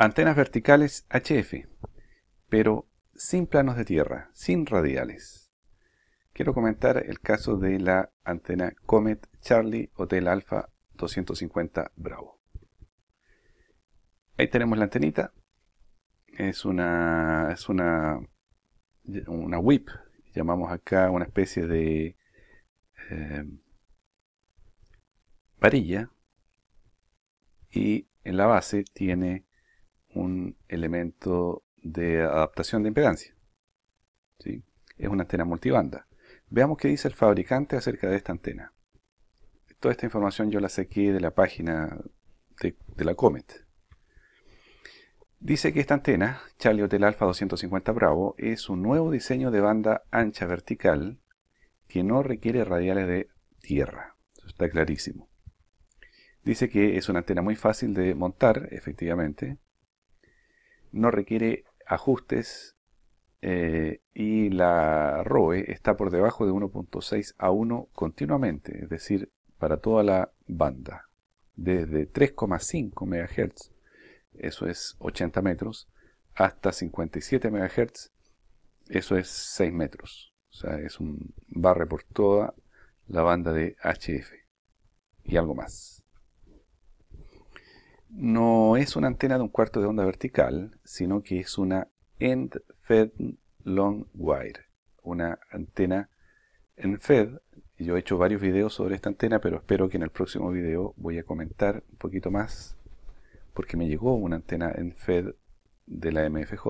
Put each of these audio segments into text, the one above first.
Antenas verticales HF, pero sin planos de tierra, sin radiales. Quiero comentar el caso de la antena Comet Charlie Hotel Alpha 250 Bravo. Ahí tenemos la antenita. Es una, es una, una whip. Llamamos acá una especie de eh, varilla. Y en la base tiene un elemento de adaptación de impedancia. Es una antena multibanda. Veamos qué dice el fabricante acerca de esta antena. Toda esta información yo la saqué de la página de, la Comet. Dice que esta antena, Charlie Hotel Alpha 250 Bravo, es un nuevo diseño de banda ancha vertical que no requiere radiales de tierra. está clarísimo. Dice que es una antena muy fácil de montar, efectivamente, no requiere ajustes eh, y la ROE está por debajo de 1.6 a 1 continuamente, es decir, para toda la banda. Desde 3,5 MHz, eso es 80 metros, hasta 57 MHz, eso es 6 metros. O sea, es un barre por toda la banda de HF y algo más no es una antena de un cuarto de onda vertical, sino que es una end fed long wire, una antena en fed. Yo he hecho varios videos sobre esta antena, pero espero que en el próximo video voy a comentar un poquito más, porque me llegó una antena en fed de la MFJ.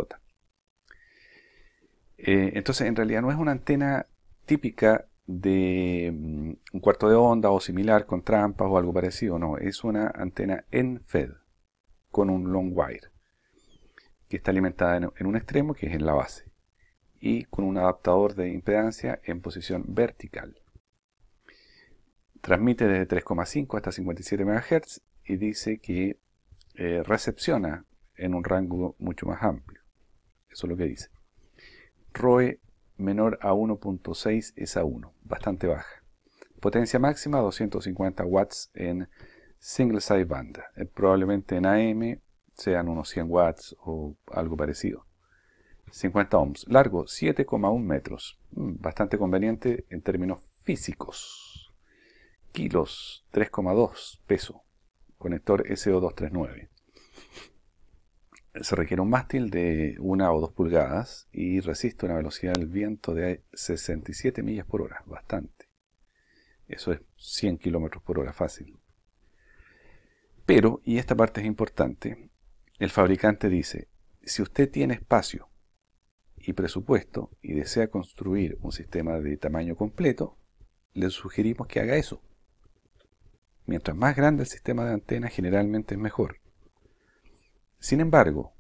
Eh, entonces, en realidad no es una antena típica de mm, un cuarto de onda o similar con trampas o algo parecido. No, es una antena en FED con un long wire que está alimentada en, un extremo que es en la base y con un adaptador de impedancia en posición vertical. Transmite desde 3,5 hasta 57 MHz y dice que eh, recepciona en un rango mucho más amplio. Eso es lo que dice. ROE menor a 1.6 es a 1, bastante baja. Potencia máxima 250 watts en single side banda. Eh, probablemente en AM sean unos 100 watts o algo parecido. 50 ohms. Largo 7,1 metros. Mm, bastante conveniente en términos físicos. Kilos 3,2 peso. Conector SO239. Se requiere un mástil de una o dos pulgadas y resiste una velocidad del viento de 67 millas por hora, bastante. Eso es 100 kilómetros por hora fácil. Pero, y esta parte es importante, el fabricante dice, si usted tiene espacio y presupuesto y desea construir un sistema de tamaño completo, le sugerimos que haga eso. Mientras más grande el sistema de antena, generalmente es mejor. Sin embargo,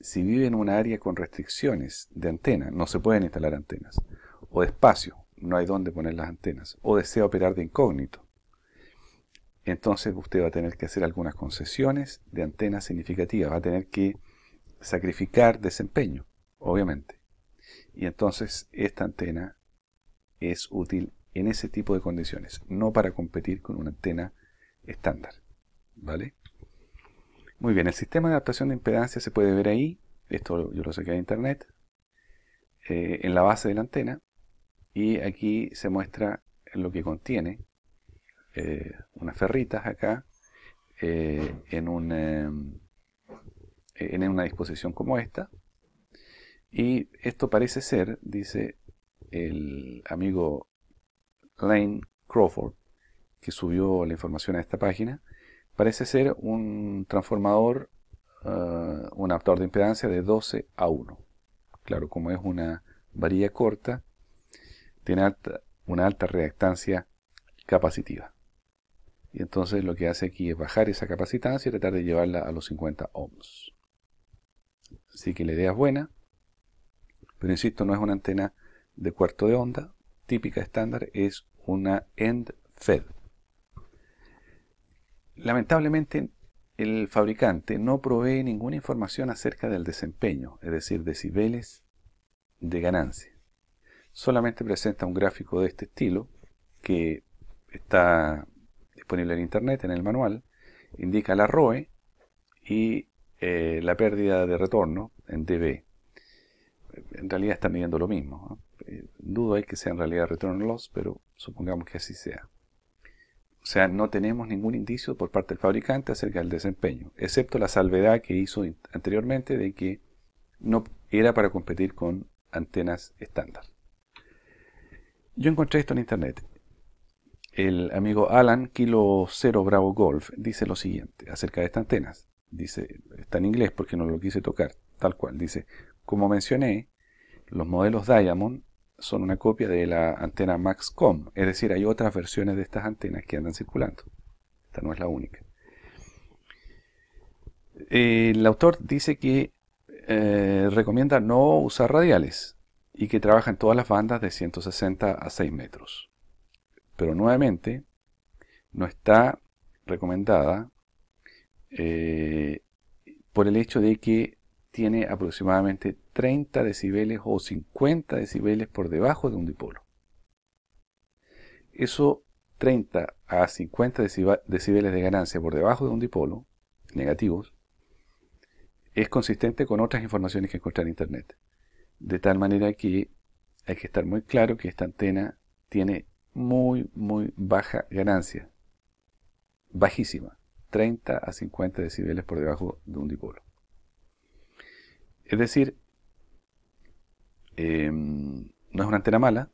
si vive en un área con restricciones de antena, no se pueden instalar antenas, o de espacio, no hay dónde poner las antenas, o desea operar de incógnito, entonces usted va a tener que hacer algunas concesiones de antenas significativas, va a tener que sacrificar desempeño, obviamente. Y entonces esta antena es útil en ese tipo de condiciones, no para competir con una antena estándar. ¿Vale? Muy bien, el sistema de adaptación de impedancia se puede ver ahí. Esto yo lo saqué de internet. Eh, en la base de la antena. Y aquí se muestra lo que contiene. Eh, unas ferritas acá. Eh, en una disposición como esta. Y esto parece ser, dice el amigo Lane Crawford, que subió la información a esta página, Parece ser un transformador, eh, un adaptador de impedancia de 12 a 1. Claro, como es una varilla corta, tiene una alta reactancia capacitiva. Y entonces lo que hace aquí es bajar esa capacitancia y tratar de llevarla a los 50 ohms. Así que la idea es buena, pero insisto, no es una antena de cuarto de onda típica estándar, es una end fed, Lamentablemente, el fabricante no provee ninguna información acerca del desempeño, es decir, decibeles de ganancia. Solamente presenta un gráfico de este estilo que está disponible en Internet, en el manual, indica la ROE y eh, la pérdida de retorno en DB. En realidad están midiendo lo mismo. Eh, dudo que sea en realidad retorno loss, pero supongamos que así sea. O sea, no tenemos ningún indicio por parte del fabricante acerca del desempeño, excepto la salvedad que hizo anteriormente de que no era para competir con antenas estándar. Yo encontré esto en internet. El amigo Alan Kilo 0 Bravo Golf dice lo siguiente acerca de estas antenas. Dice, está en inglés porque no lo quise tocar, tal cual. Dice, como mencioné, los modelos Diamond son una copia de la antena MaxCom. Es decir, hay otras versiones de estas antenas que andan circulando. Esta no es la única. Eh, el autor dice que eh, recomienda no usar radiales y que trabaja en todas las bandas de 160 a 6 metros. Pero nuevamente, no está recomendada eh, por el hecho de que tiene aproximadamente 30 decibeles o 50 decibeles por debajo de un dipolo. Eso 30 a 50 decibeles de ganancia por debajo de un dipolo, negativos, es consistente con otras informaciones que encontrar en Internet. De tal manera que hay que estar muy claro que esta antena tiene muy, muy baja ganancia. Bajísima. 30 a 50 decibeles por debajo de un dipolo. Es decir, em, no es una antena mala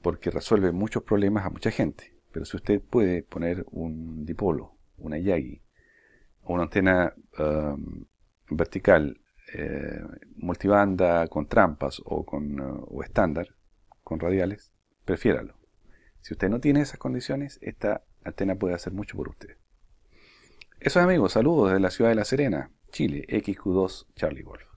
porque resuelve muchos problemas a mucha gente. Pero si usted puede poner un dipolo, una Yagi, una antena em, vertical, eh, multibanda con trampas o con o estándar, con radiales, prefiéralo. Si usted no tiene esas condiciones, esta antena puede hacer mucho por usted. Eso es amigos, saludos desde la ciudad de La Serena. Chile, XQ2 Charlie Wolf.